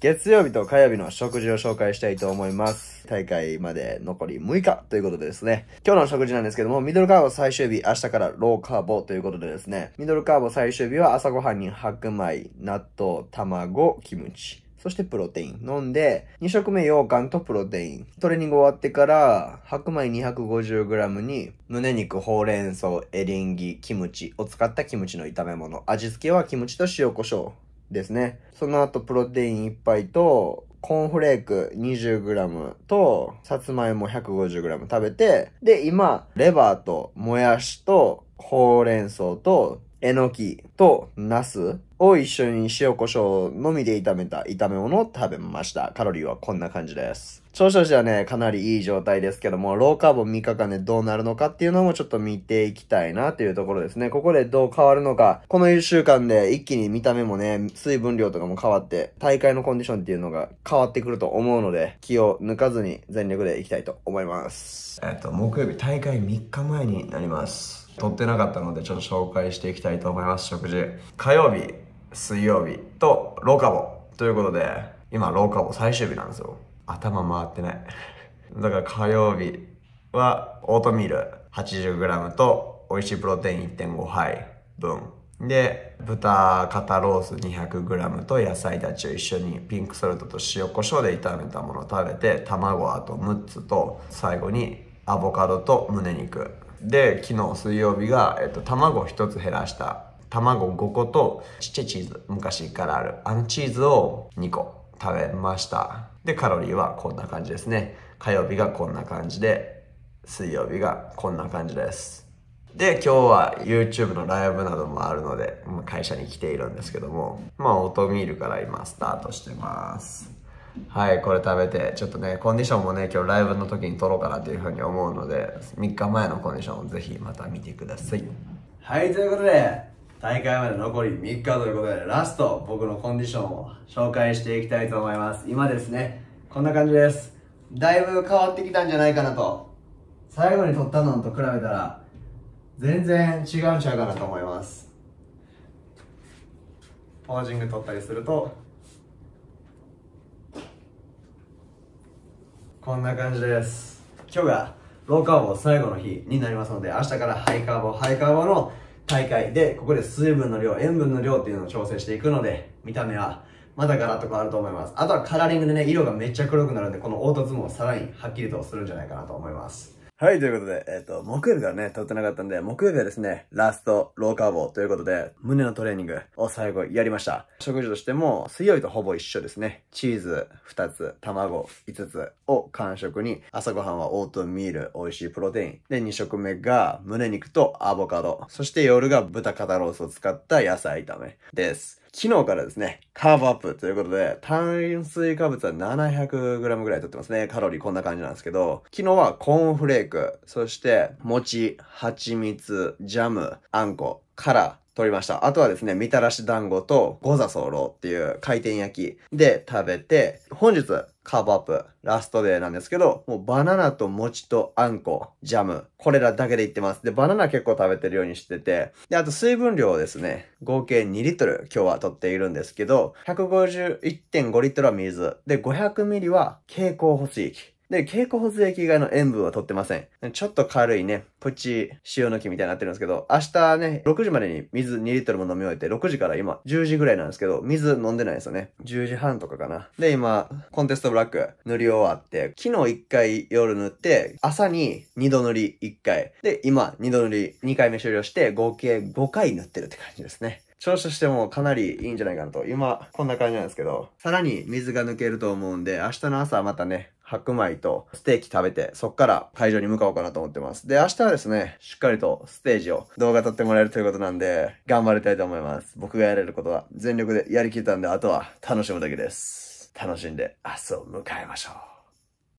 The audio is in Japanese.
月曜日と火曜日の食事を紹介したいと思います。大会まで残り6日ということでですね。今日の食事なんですけども、ミドルカーボ最終日、明日からローカーボということでですね。ミドルカーボ最終日は朝ごはんに白米、納豆、卵、キムチ。そしてプロテイン飲んで、2食目羊羹とプロテイン。トレーニング終わってから、白米 250g に、胸肉、ほうれん草、エリンギ、キムチを使ったキムチの炒め物。味付けはキムチと塩コショウ。ですね。その後、プロテイン1杯と、コーンフレーク 20g と、さつまいも 150g 食べて、で、今、レバーと、もやしと、ほうれん草と、えのきと、ナスを一緒に塩コショウのみで炒めた炒め物を食べました。カロリーはこんな感じです。調子とはね、かなりいい状態ですけども、ローカーボン3日間でどうなるのかっていうのもちょっと見ていきたいなというところですね。ここでどう変わるのか、この1週間で一気に見た目もね、水分量とかも変わって、大会のコンディションっていうのが変わってくると思うので、気を抜かずに全力でいきたいと思います。えっと、木曜日大会3日前になります。撮ってなかったのでちょっと紹介していきたいと思います食事火曜日水曜日とローカボということで、今ローカボ最終日なんですよ。頭回ってない。だから火曜日はオートミール 80g と美味しいプロテイン1.5杯分。で、豚肩ロース 200g と野菜たちを一緒にピンクソルトと塩コショウで炒めたものを食べて、卵あと6つと最後にアボカドと胸肉。で、昨日水曜日が、えっと、卵1つ減らした卵5個とちっちゃいチーズ昔からあるあのチーズを2個食べましたでカロリーはこんな感じですね火曜日がこんな感じで水曜日がこんな感じですで、今日は YouTube のライブなどもあるので、まあ、会社に来ているんですけども、まあ、オートミールから今スタートしてます。はい、これ食べて、ちょっとね、コンディションもね、今日ライブの時に撮ろうかなというふうに思うので、3日前のコンディションをぜひまた見てください。はい、ということで、大会まで残り3日ということで、ラスト、僕のコンディションを紹介していきたいと思います。今ですね、こんな感じです。だいぶ変わってきたんじゃないかなと。最後に撮ったのと比べたら、全然違うんちゃうかなと思います。ポージング撮ったりすると、こんな感じです。今日がローカーボ最後の日になりますので、明日からハイカーボ、ハイカーボの大会で、ここで水分の量、塩分の量っていうのを調整していくので、見た目は、まだガラッと変わると思います。あとはカラーリングでね、色がめっちゃ黒くなるんで、この凹凸もさらにはっきりとするんじゃないかなと思います。はい、ということで、えっ、ー、と、木曜日からね、撮ってなかったんで、木曜日はですね、ラスト、ローカーボーということで、胸のトレーニングを最後やりました。食事としても、水曜日とほぼ一緒ですね。チーズ2つ、卵5つを完食に、朝ごはんはオートミール、美味しいプロテイン。で、2食目が、胸肉とアボカド。そして夜が豚肩ロースを使った野菜炒めです。昨日からですね、カーブアップということで、炭水化物は 700g ぐらい取ってますね。カロリーこんな感じなんですけど、昨日はコーンフレーク、そして餅、蜂蜜、ジャム、あんこ、から、取りました。あとはですね、みたらし団子とゴザソロっていう回転焼きで食べて、本日カーブアップラストデーなんですけど、もうバナナと餅とあんこ、ジャム、これらだけでいってます。で、バナナ結構食べてるようにしてて、で、あと水分量をですね、合計2リットル今日は取っているんですけど、151.5リットルは水、で、500ミリは蛍光補水液。で、蛍光補液以外の塩分は取ってません。ちょっと軽いね、プチ塩抜きみたいになってるんですけど、明日ね、6時までに水2リットルも飲み終えて、6時から今、10時ぐらいなんですけど、水飲んでないですよね。10時半とかかな。で、今、コンテストブラック塗り終わって、昨日1回夜塗って、朝に2度塗り1回。で、今、2度塗り2回目終了して、合計5回塗ってるって感じですね。調子としてもかなりいいんじゃないかなと。今、こんな感じなんですけど、さらに水が抜けると思うんで、明日の朝またね、白米とステーキ食べて、そっから会場に向かおうかなと思ってます。で、明日はですね、しっかりとステージを動画撮ってもらえるということなんで、頑張りたいと思います。僕がやれることは全力でやりきったんで、あとは楽しむだけです。楽しんで明日を迎えましょう。